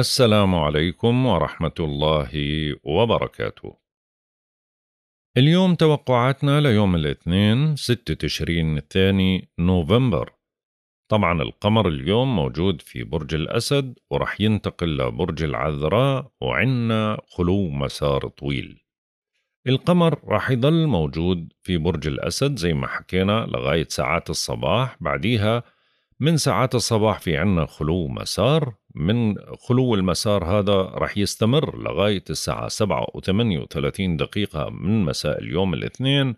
السلام عليكم ورحمة الله وبركاته. اليوم توقعاتنا ليوم الاثنين 6 تشرين الثاني نوفمبر. طبعا القمر اليوم موجود في برج الأسد ورح ينتقل لبرج العذراء وعنا خلو مسار طويل. القمر راح يضل موجود في برج الأسد زي ما حكينا لغاية ساعات الصباح بعديها من ساعات الصباح في عنا خلو مسار من خلو المسار هذا رح يستمر لغاية الساعة 7 و38 دقيقة من مساء اليوم الاثنين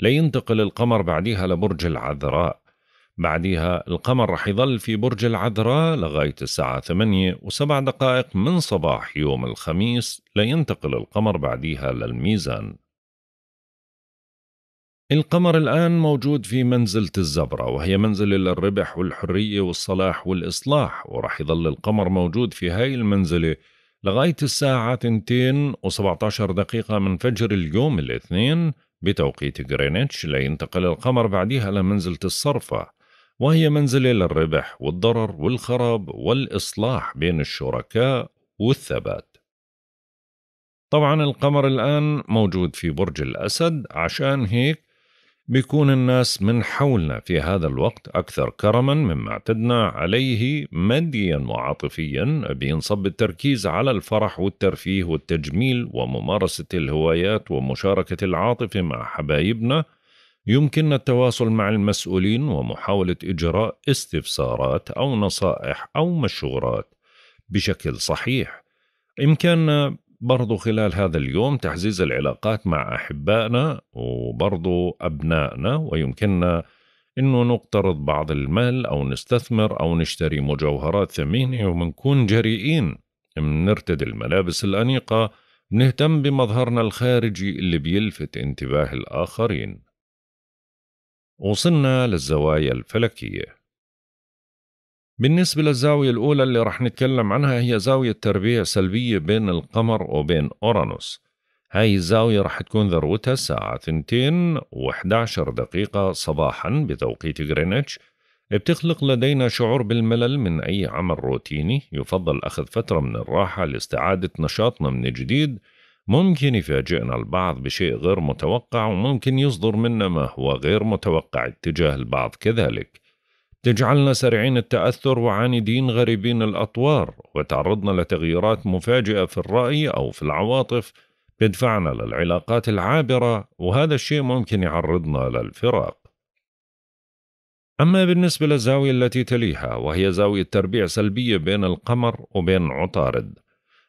لينتقل القمر بعديها لبرج العذراء بعدها القمر رح يظل في برج العذراء لغاية الساعة 8 وسبع دقائق من صباح يوم الخميس لينتقل القمر بعديها للميزان القمر الآن موجود في منزلة الزبرة وهي منزلة للربح والحرية والصلاح والإصلاح ورح يظل القمر موجود في هاي المنزلة لغاية الساعة 2 و17 دقيقة من فجر اليوم الاثنين بتوقيت غرينتش لينتقل القمر بعدها لمنزلة الصرفة وهي منزلة للربح والضرر والخراب والإصلاح بين الشركاء والثبات طبعا القمر الآن موجود في برج الأسد عشان هيك بيكون الناس من حولنا في هذا الوقت أكثر كرما مما اعتدنا عليه ماديا وعاطفيا بينصب التركيز على الفرح والترفيه والتجميل وممارسة الهوايات ومشاركة العاطفة مع حبايبنا يمكننا التواصل مع المسؤولين ومحاولة إجراء استفسارات أو نصائح أو مشورات بشكل صحيح إمكاننا برضو خلال هذا اليوم تعزيز العلاقات مع أحبائنا وبرضو أبنائنا ويمكننا إنه نقترض بعض المال أو نستثمر أو نشتري مجوهرات ثمينة ومنكون جريئين منرتدي الملابس الأنيقة نهتم بمظهرنا الخارجي اللي بيلفت انتباه الآخرين وصلنا للزوايا الفلكيه بالنسبة للزاوية الأولى اللي رح نتكلم عنها هي زاوية تربيع سلبية بين القمر وبين أورانوس هاي الزاوية رح تكون ذروتها الساعة 2 و11 دقيقة صباحا بتوقيت غرينتش بتخلق لدينا شعور بالملل من أي عمل روتيني يفضل أخذ فترة من الراحة لاستعادة نشاطنا من جديد ممكن يفاجئنا البعض بشيء غير متوقع وممكن يصدر منا ما هو غير متوقع اتجاه البعض كذلك تجعلنا سريعين التأثر وعاندين غريبين الأطوار وتعرضنا لتغييرات مفاجئة في الرأي أو في العواطف تدفعنا للعلاقات العابرة وهذا الشيء ممكن يعرضنا للفراق أما بالنسبة للزاوية التي تليها وهي زاوية تربيع سلبية بين القمر وبين عطارد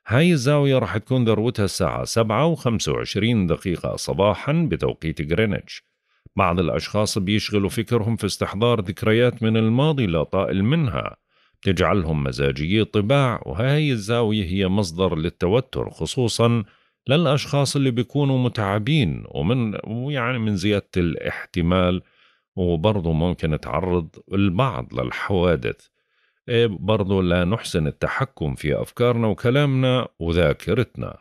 هاي الزاوية راح تكون ذروتها الساعة 7 و25 دقيقة صباحا بتوقيت غرينتش بعض الأشخاص بيشغلوا فكرهم في استحضار ذكريات من الماضي لا طائل منها تجعلهم مزاجيي طباع وهاي الزاوية هي مصدر للتوتر خصوصا للأشخاص اللي بيكونوا متعبين ومن ويعني من زيادة الاحتمال وبرضه ممكن تعرض البعض للحوادث إيه، برضه لا نحسن التحكم في أفكارنا وكلامنا وذاكرتنا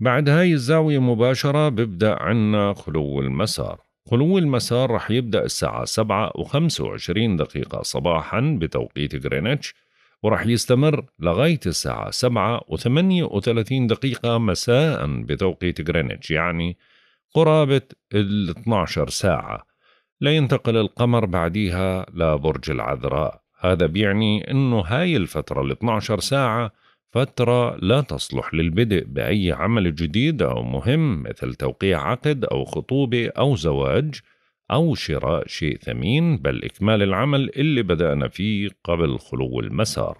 بعد هاي الزاوية مباشرة ببدأ عنا خلو المسار خلو المسار رح يبدأ الساعة 7 و25 دقيقة صباحا بتوقيت غرينتش ورح يستمر لغاية الساعة 7 و38 دقيقة مساء بتوقيت غرينتش يعني قرابة ال 12 ساعة لينتقل القمر بعديها لبرج العذراء هذا بيعني أنه هاي الفترة ال 12 ساعة فترة لا تصلح للبدء بأي عمل جديد أو مهم مثل توقيع عقد أو خطوبة أو زواج أو شراء شيء ثمين بل إكمال العمل اللي بدأنا فيه قبل خلو المسار.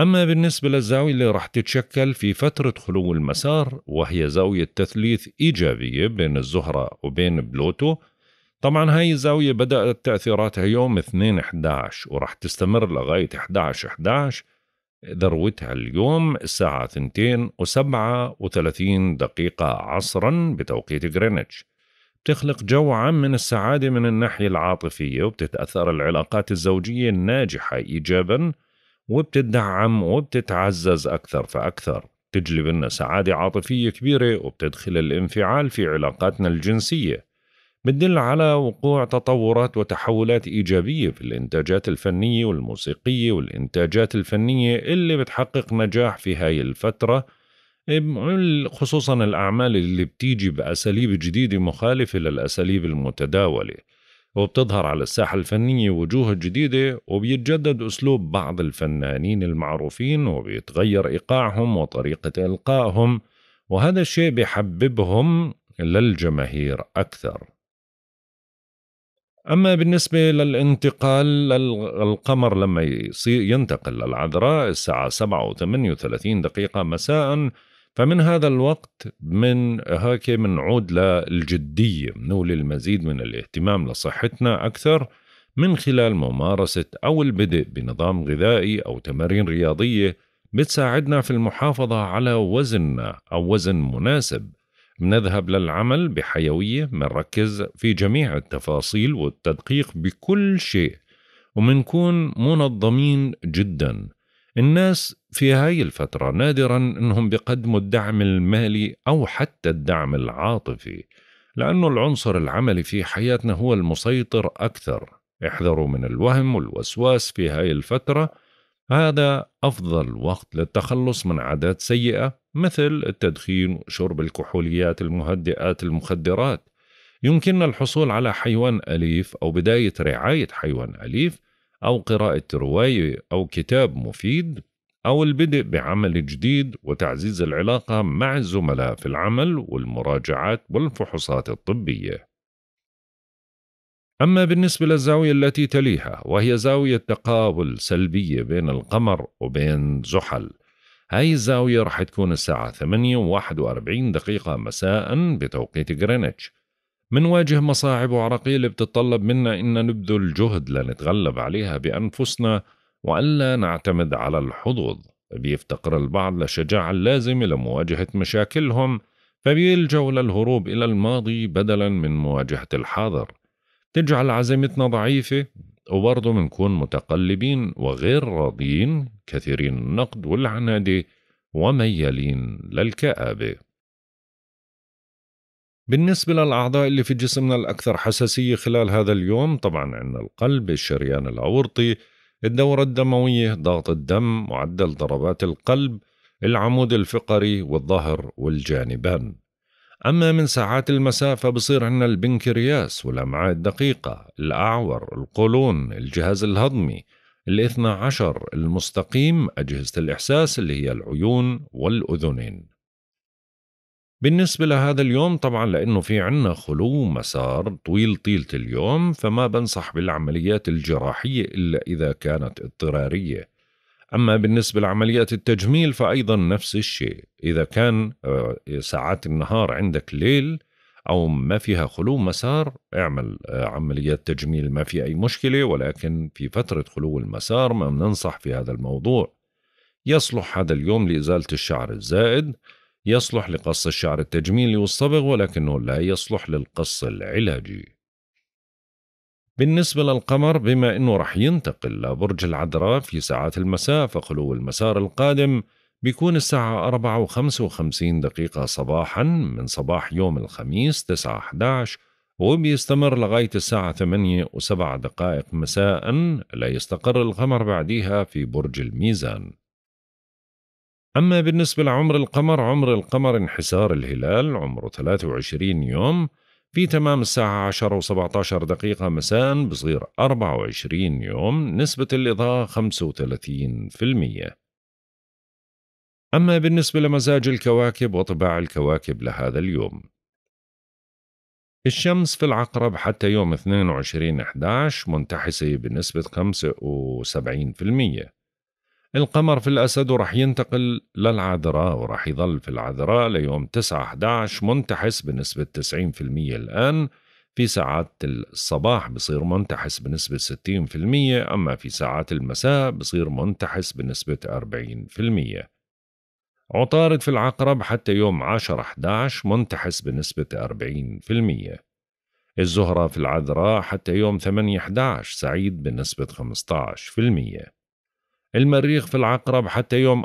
أما بالنسبة للزاوية اللي رح تتشكل في فترة خلو المسار وهي زاوية تثليث إيجابية بين الزهرة وبين بلوتو طبعا هاي الزاوية بدأت تأثيراتها يوم 2-11 ورح تستمر لغاية 11-11 ذروتها اليوم الساعة 2 و37 دقيقة عصرا بتوقيت غرينتش بتخلق جو عام من السعادة من الناحية العاطفية وبتتأثر العلاقات الزوجية الناجحة إيجابا وبتدعم وبتتعزز أكثر فأكثر تجلب لنا سعادة عاطفية كبيرة وبتدخل الانفعال في علاقاتنا الجنسية بتدل على وقوع تطورات وتحولات إيجابية في الإنتاجات الفنية والموسيقية والإنتاجات الفنية اللي بتحقق نجاح في هاي الفترة خصوصا الأعمال اللي بتيجي بأساليب جديدة مخالفة للأساليب المتداولة وبتظهر على الساحة الفنية وجوه جديدة وبيتجدد أسلوب بعض الفنانين المعروفين وبيتغير إيقاعهم وطريقة إلقائهم وهذا الشيء بيحببهم للجماهير أكثر أما بالنسبة للانتقال القمر لما يصير ينتقل للعذراء الساعة 7 و 38 دقيقة مساء فمن هذا الوقت من هيك منعود للجدية بنولي المزيد من الاهتمام لصحتنا أكثر من خلال ممارسة أو البدء بنظام غذائي أو تمارين رياضية بتساعدنا في المحافظة على وزننا أو وزن مناسب بنذهب للعمل بحيوية بنركز في جميع التفاصيل والتدقيق بكل شيء ومنكون منظمين جدا الناس في هاي الفترة نادرا انهم بيقدموا الدعم المالي او حتى الدعم العاطفي لانه العنصر العملي في حياتنا هو المسيطر اكثر احذروا من الوهم والوسواس في هاي الفترة هذا أفضل وقت للتخلص من عادات سيئة مثل التدخين شرب الكحوليات المهدئات المخدرات يمكننا الحصول على حيوان أليف أو بداية رعاية حيوان أليف أو قراءة رواية أو كتاب مفيد أو البدء بعمل جديد وتعزيز العلاقة مع الزملاء في العمل والمراجعات والفحوصات الطبية. أما بالنسبة للزاوية التي تليها وهي زاوية تقابل سلبية بين القمر وبين زحل، هاي الزاوية رح تكون الساعة 8 و 41 دقيقة مساء بتوقيت غرينتش منواجه مصاعب وعراقيل بتتطلب منا إن نبذل جهد لنتغلب عليها بأنفسنا وألا نعتمد على الحظوظ بيفتقر البعض للشجاعة اللازمة لمواجهة مشاكلهم فبيلجوا للهروب إلى الماضي بدلا من مواجهة الحاضر تجعل عزيمتنا ضعيفة وبرضه منكون متقلبين وغير راضيين كثيرين النقد والعناد وميالين للكآبة بالنسبة للأعضاء اللي في جسمنا الأكثر حساسية خلال هذا اليوم طبعا عندنا القلب الشريان العورطي الدورة الدموية ضغط الدم معدل ضربات القلب العمود الفقري والظهر والجانبان أما من ساعات المساء فبصير عندنا البنكرياس والأمعاء الدقيقة الأعور القولون الجهاز الهضمي الاثنى عشر المستقيم أجهزة الإحساس اللي هي العيون والأذنين بالنسبة لهذا اليوم طبعا لأنه في عنا خلو مسار طويل طيلة اليوم فما بنصح بالعمليات الجراحية إلا إذا كانت اضطرارية أما بالنسبة لعمليات التجميل فأيضا نفس الشيء إذا كان آه، ساعات النهار عندك ليل او ما فيها خلو مسار اعمل آه، عمليات تجميل ما في اي مشكله ولكن في فتره خلو المسار ما بننصح في هذا الموضوع يصلح هذا اليوم لازاله الشعر الزائد يصلح لقص الشعر التجميلي والصبغ ولكنه لا يصلح للقص العلاجي بالنسبة للقمر بما أنه رح ينتقل لبرج العذراء في ساعات المساء فخلو المسار القادم بيكون الساعة 4 و 55 دقيقة صباحا من صباح يوم الخميس 9 11 وبيستمر لغاية الساعة 8 و7 دقائق مساء ليستقر القمر بعديها في برج الميزان أما بالنسبة لعمر القمر عمر القمر انحسار الهلال عمره 23 يوم في تمام الساعة 10 و17 دقيقة مساء بصير 24 يوم نسبة الإضاءة 35% أما بالنسبة لمزاج الكواكب وطباع الكواكب لهذا اليوم الشمس في العقرب حتى يوم 22 11 منتحسة بنسبة 75% القمر في الأسد ورح ينتقل للعذراء ورح يظل في العذراء ليوم 9 11 منتحس بنسبة 90% الآن في ساعات الصباح بصير منتحس بنسبة 60% أما في ساعات المساء بصير منتحس بنسبة 40% عطارد في العقرب حتى يوم 10-11 منتحس بنسبة 40% الزهرة في العذراء حتى يوم 8-11 سعيد بنسبة 15% المريخ في العقرب حتى يوم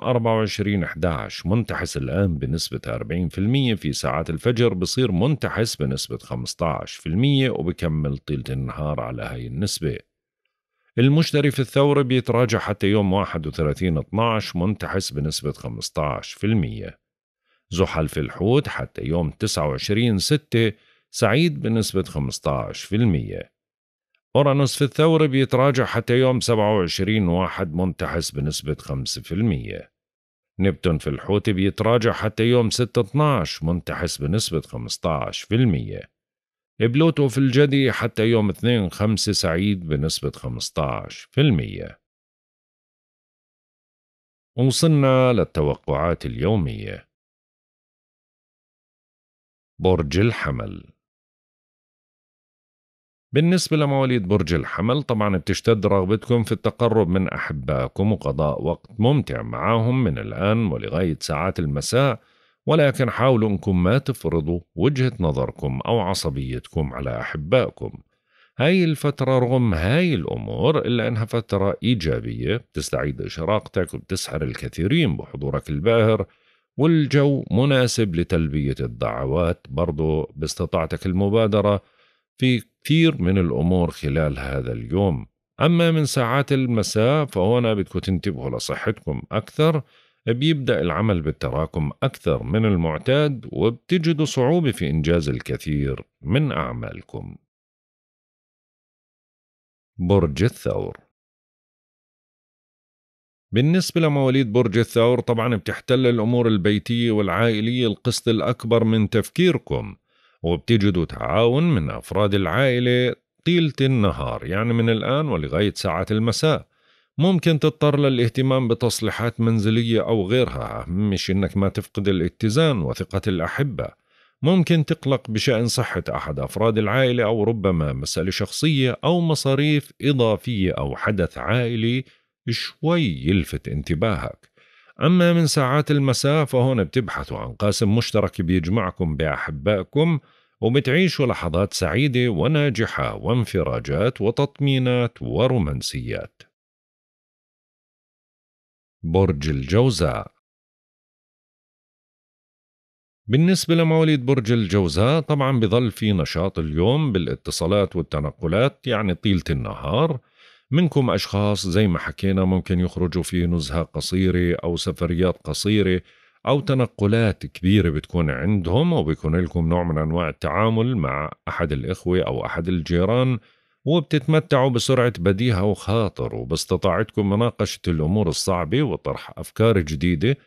24-11 منتحس الآن بنسبة 40% في ساعات الفجر بصير منتحس بنسبة 15% وبكمل طيلة النهار على هاي النسبة المشتري في الثورة بيتراجع حتى يوم 31/12 منتحس بنسبة 15% زحل في الحوت حتى يوم 29/6 سعيد بنسبة 15% أورانوس في الثورة بيتراجع حتى يوم 27/1 منتحس بنسبة 5% نبتون في الحوت بيتراجع حتى يوم 6/12 منتحس بنسبة 15% بلوتو في الجدي حتى يوم 2 5 سعيد بنسبة 15% وصلنا للتوقعات اليومية برج الحمل بالنسبة لمواليد برج الحمل طبعا بتشتد رغبتكم في التقرب من أحبائكم وقضاء وقت ممتع معهم من الآن ولغاية ساعات المساء ولكن حاولوا أنكم ما تفرضوا وجهة نظركم أو عصبيتكم على أحبائكم هاي الفترة رغم هاي الأمور إلا أنها فترة إيجابية بتستعيد إشراقتك وبتسحر الكثيرين بحضورك الباهر والجو مناسب لتلبية الدعوات برضو باستطاعتك المبادرة في كثير من الأمور خلال هذا اليوم أما من ساعات المساء فهنا بدكم تنتبهوا لصحتكم أكثر بيبدأ العمل بالتراكم أكثر من المعتاد وبتجدوا صعوبة في إنجاز الكثير من أعمالكم. برج الثور بالنسبة لمواليد برج الثور طبعا بتحتل الأمور البيتية والعائلية القسط الأكبر من تفكيركم وبتجدوا تعاون من أفراد العائلة طيلة النهار يعني من الآن ولغاية ساعة المساء ممكن تضطر للاهتمام بتصليحات منزلية أو غيرها مش إنك ما تفقد الاتزان وثقة الأحبة ممكن تقلق بشأن صحة أحد أفراد العائلة أو ربما مسألة شخصية أو مصاريف إضافية أو حدث عائلي شوي يلفت انتباهك أما من ساعات المساء فهون بتبحثوا عن قاسم مشترك بيجمعكم بأحبائكم وبتعيشوا لحظات سعيدة وناجحة وانفراجات وتطمينات ورومانسيات برج الجوزاء بالنسبة لمواليد برج الجوزاء طبعا بظل في نشاط اليوم بالاتصالات والتنقلات يعني طيلة النهار منكم أشخاص زي ما حكينا ممكن يخرجوا في نزهة قصيرة أو سفريات قصيرة أو تنقلات كبيرة بتكون عندهم بيكون لكم نوع من أنواع التعامل مع أحد الإخوة أو أحد الجيران وبتتمتعوا بسرعة بديهة وخاطر وباستطاعتكم مناقشة الأمور الصعبة وطرح أفكار جديدة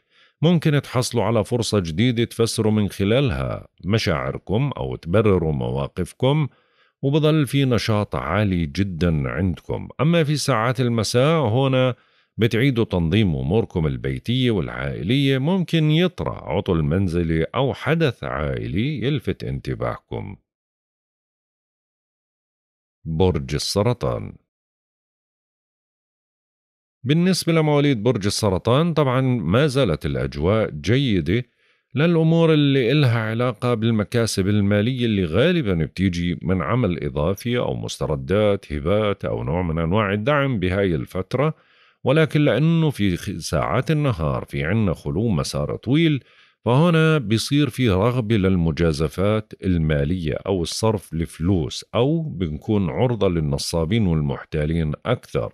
ممكن تحصلوا على فرصة جديدة تفسروا من خلالها مشاعركم أو تبرروا مواقفكم وبضل في نشاط عالي جدا عندكم أما في ساعات المساء هنا بتعيدوا تنظيم أموركم البيتية والعائلية ممكن يطرأ عطل منزلي أو حدث عائلي يلفت انتباهكم برج السرطان بالنسبة لمواليد برج السرطان طبعا ما زالت الأجواء جيدة للأمور اللي إلها علاقة بالمكاسب المالية اللي غالبا بتيجي من عمل إضافي أو مستردات هبات أو نوع من أنواع الدعم بهاي الفترة ولكن لأنه في ساعات النهار في عنا خلو مسار طويل فهنا بيصير في رغبة للمجازفات المالية أو الصرف لفلوس أو بنكون عرضة للنصابين والمحتالين أكثر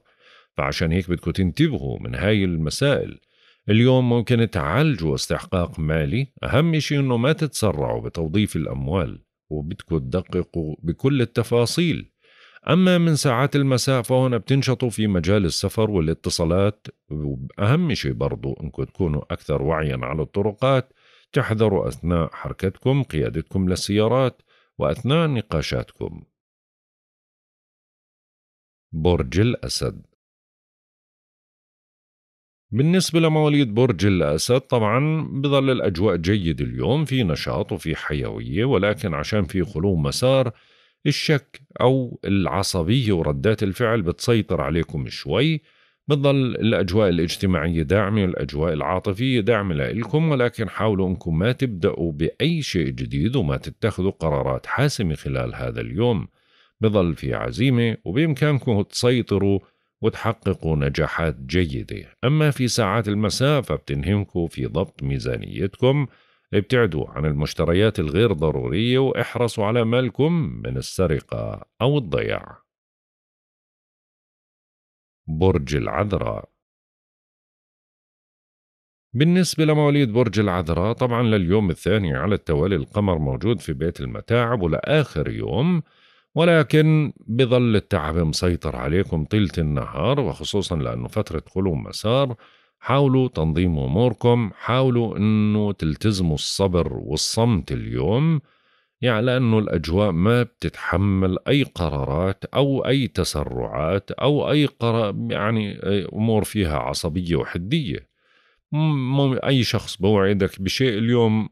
فعشان هيك بدكم تنتبهوا من هاي المسائل اليوم ممكن تعالجوا استحقاق مالي أهم شيء أنه ما تتسرعوا بتوظيف الأموال وبدكم تدققوا بكل التفاصيل أما من ساعات المساء فهنا بتنشطوا في مجال السفر والاتصالات وأهم شيء برضو أنكم تكونوا أكثر وعيا على الطرقات تحذروا أثناء حركتكم قيادتكم للسيارات وأثناء نقاشاتكم برج الأسد بالنسبة لمواليد برج الأسد طبعا بظل الأجواء جيد اليوم في نشاط وفي حيوية ولكن عشان في خلو مسار الشك أو العصبية وردات الفعل بتسيطر عليكم شوي بتضل الأجواء الاجتماعية داعمة والأجواء العاطفية داعمة لإلكم ولكن حاولوا أنكم ما تبدأوا بأي شيء جديد وما تتخذوا قرارات حاسمة خلال هذا اليوم بضل في عزيمة وبإمكانكم تسيطروا وتحققوا نجاحات جيدة أما في ساعات المساء فبتنهمكم في ضبط ميزانيتكم ابتعدوا عن المشتريات الغير ضرورية واحرصوا على مالكم من السرقة أو الضياع برج العذراء بالنسبة لمواليد برج العذراء طبعا لليوم الثاني على التوالي القمر موجود في بيت المتاعب ولآخر يوم ولكن بظل التعب مسيطر عليكم طيلة النهار وخصوصا لأنه فترة خلو مسار حاولوا تنظيم أموركم حاولوا أنه تلتزموا الصبر والصمت اليوم يعني لأنه الأجواء ما بتتحمل أي قرارات أو أي تسرعات أو أي قرار يعني أمور فيها عصبية وحدية أي شخص بوعدك بشيء اليوم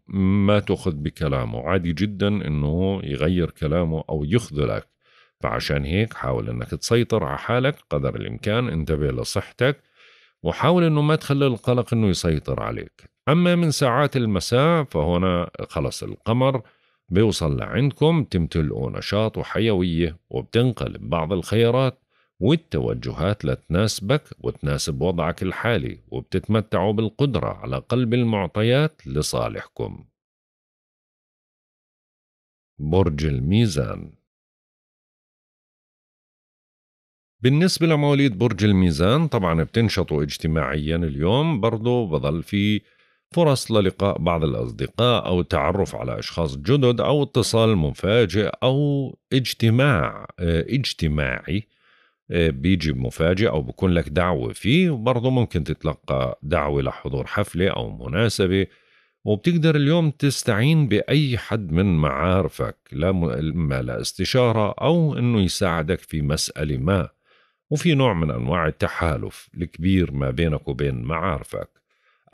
ما تأخذ بكلامه عادي جدا أنه يغير كلامه أو يخذلك فعشان هيك حاول أنك تسيطر على حالك قدر الإمكان انتبه لصحتك وحاول أنه ما تخلي القلق أنه يسيطر عليك أما من ساعات المساء فهنا خلص القمر بيوصل لعندكم تمتلئوا نشاط وحيوية وبتنقلب بعض الخيارات والتوجهات لتناسبك وتناسب وضعك الحالي وبتتمتعوا بالقدرة على قلب المعطيات لصالحكم برج الميزان بالنسبة لمواليد برج الميزان طبعا بتنشطوا اجتماعيا اليوم برضو بظل في فرص للقاء بعض الأصدقاء أو التعرف على أشخاص جدد أو اتصال مفاجئ أو اجتماع آه، اجتماعي آه، بيجي مفاجئ أو بكون لك دعوة فيه وبرضه ممكن تتلقى دعوة لحضور حفلة أو مناسبة وبتقدر اليوم تستعين بأي حد من معارفك لا إما لاستشارة أو إنه يساعدك في مسألة ما وفي نوع من أنواع التحالف الكبير ما بينك وبين معارفك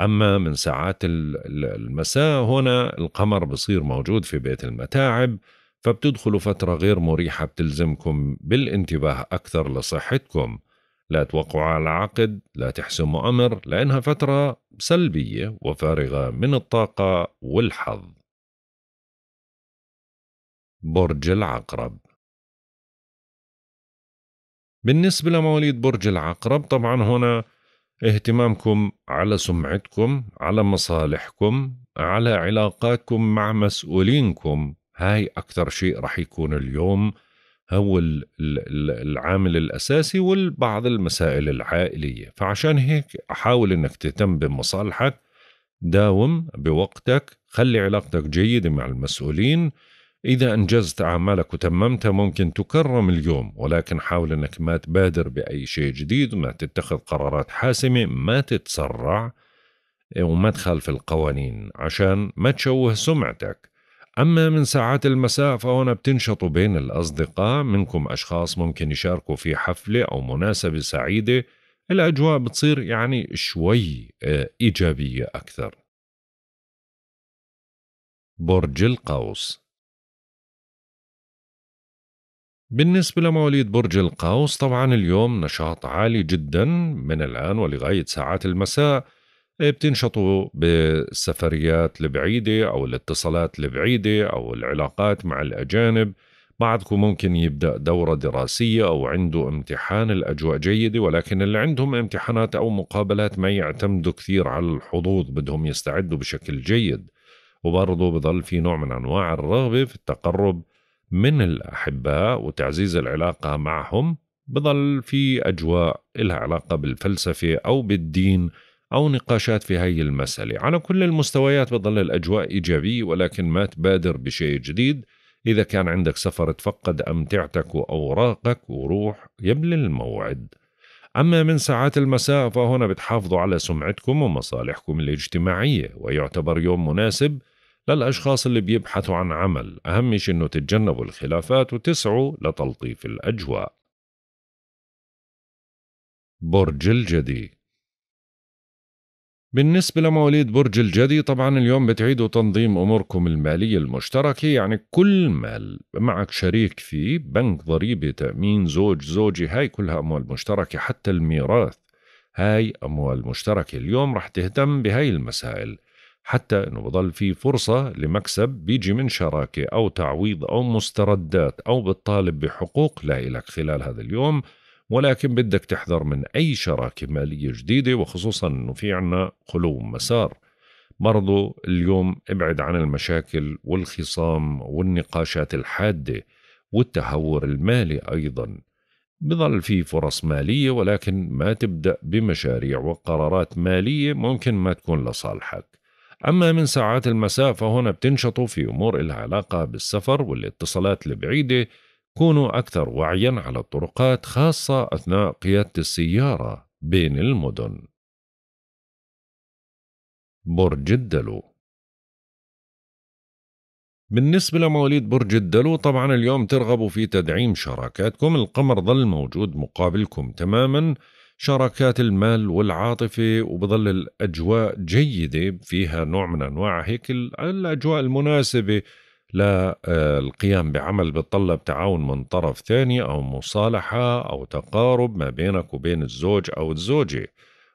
أما من ساعات المساء هنا القمر بصير موجود في بيت المتاعب فبتدخلوا فترة غير مريحة بتلزمكم بالانتباه أكثر لصحتكم لا توقعوا على عقد لا تحسموا أمر لأنها فترة سلبية وفارغة من الطاقة والحظ برج العقرب بالنسبة لمواليد برج العقرب طبعا هنا اهتمامكم على سمعتكم على مصالحكم على علاقاتكم مع مسؤولينكم هاي أكثر شيء رح يكون اليوم هو العامل الأساسي والبعض المسائل العائلية فعشان هيك حاول أنك تهتم بمصالحك داوم بوقتك خلي علاقتك جيدة مع المسؤولين إذا أنجزت أعمالك وتممتها ممكن تكرم اليوم ولكن حاول أنك ما تبادر بأي شيء جديد ما تتخذ قرارات حاسمة ما تتسرع وما تخالف القوانين عشان ما تشوه سمعتك أما من ساعات المساء فهنا بتنشطوا بين الأصدقاء منكم أشخاص ممكن يشاركوا في حفلة أو مناسبة سعيدة الأجواء بتصير يعني شوي آه، إيجابية أكثر برج القوس بالنسبة لمواليد برج القوس طبعا اليوم نشاط عالي جدا من الآن ولغاية ساعات المساء بتنشطوا بالسفريات البعيدة أو الاتصالات البعيدة أو العلاقات مع الأجانب بعضكم ممكن يبدأ دورة دراسية أو عنده امتحان الأجواء جيدة ولكن اللي عندهم امتحانات أو مقابلات ما يعتمدوا كثير على الحظوظ بدهم يستعدوا بشكل جيد وبرضه بضل في نوع من أنواع الرغبة في التقرب من الأحباء وتعزيز العلاقة معهم بضل في أجواء لها علاقة بالفلسفة أو بالدين أو نقاشات في هاي المسألة على كل المستويات بضل الأجواء إيجابية ولكن ما تبادر بشيء جديد إذا كان عندك سفر تفقد أمتعتك وأوراقك وروح قبل الموعد أما من ساعات المساء فهنا بتحافظوا على سمعتكم ومصالحكم الاجتماعية ويعتبر يوم مناسب للأشخاص اللي بيبحثوا عن عمل أهم شيء أنه تتجنبوا الخلافات وتسعوا لتلطيف الأجواء برج الجدي بالنسبة لمواليد برج الجدي طبعا اليوم بتعيدوا تنظيم أموركم المالية المشتركة يعني كل مال معك شريك فيه بنك ضريبة تأمين زوج زوجي هاي كلها أموال مشتركة حتى الميراث هاي أموال مشتركة اليوم رح تهتم بهاي المسائل حتى انه بضل في فرصه لمكسب بيجي من شراكه او تعويض او مستردات او بتطالب بحقوق لإلك خلال هذا اليوم ولكن بدك تحذر من اي شراكه ماليه جديده وخصوصا انه في عنا خلو مسار برضو اليوم ابعد عن المشاكل والخصام والنقاشات الحاده والتهور المالي ايضا بظل في فرص مالية ولكن ما تبدأ بمشاريع وقرارات مالية ممكن ما تكون لصالحك أما من ساعات المساء فهنا بتنشطوا في أمور إلها علاقة بالسفر والاتصالات البعيدة كونوا أكثر وعيا على الطرقات خاصة أثناء قيادة السيارة بين المدن برج الدلو بالنسبة لمواليد برج الدلو طبعا اليوم ترغبوا في تدعيم شراكاتكم القمر ظل موجود مقابلكم تماما شراكات المال والعاطفة وبظل الأجواء جيدة فيها نوع من أنواع هيك الأجواء المناسبة للقيام آه، بعمل بتطلب تعاون من طرف ثاني أو مصالحة أو تقارب ما بينك وبين الزوج أو الزوجة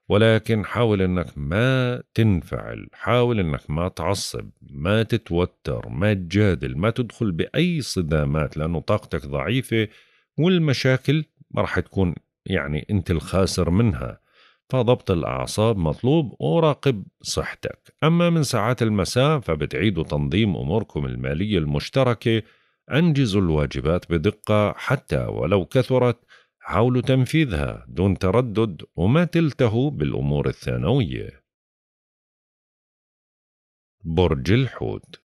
ولكن حاول أنك ما تنفعل حاول أنك ما تعصب ما تتوتر ما تجادل ما تدخل بأي صدامات لأنه طاقتك ضعيفة والمشاكل ما راح تكون يعني أنت الخاسر منها فضبط الأعصاب مطلوب وراقب صحتك أما من ساعات المساء فبتعيدوا تنظيم أموركم المالية المشتركة أنجزوا الواجبات بدقة حتى ولو كثرت حاولوا تنفيذها دون تردد وما تلتهوا بالأمور الثانوية برج الحوت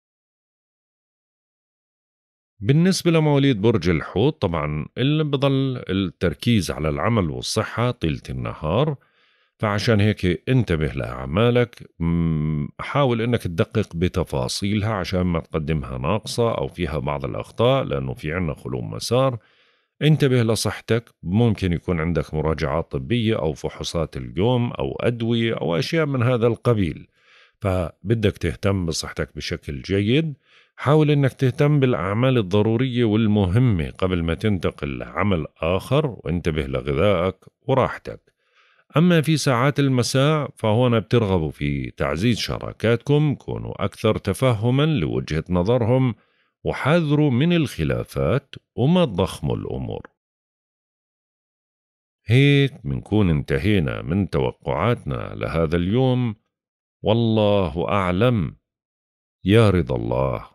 بالنسبة لمواليد برج الحوت طبعا اللي بضل التركيز على العمل والصحة طيلة النهار فعشان هيك انتبه لأعمالك حاول انك تدقق بتفاصيلها عشان ما تقدمها ناقصة او فيها بعض الاخطاء لانه في عنا خلو مسار انتبه لصحتك ممكن يكون عندك مراجعات طبية او فحوصات اليوم او ادوية او اشياء من هذا القبيل فبدك تهتم بصحتك بشكل جيد حاول انك تهتم بالاعمال الضروريه والمهمه قبل ما تنتقل لعمل اخر وانتبه لغذائك وراحتك اما في ساعات المساء فهنا بترغبوا في تعزيز شراكاتكم كونوا اكثر تفهما لوجهه نظرهم وحاذروا من الخلافات وما تضخموا الامور هيك منكون انتهينا من توقعاتنا لهذا اليوم والله اعلم يا رضا الله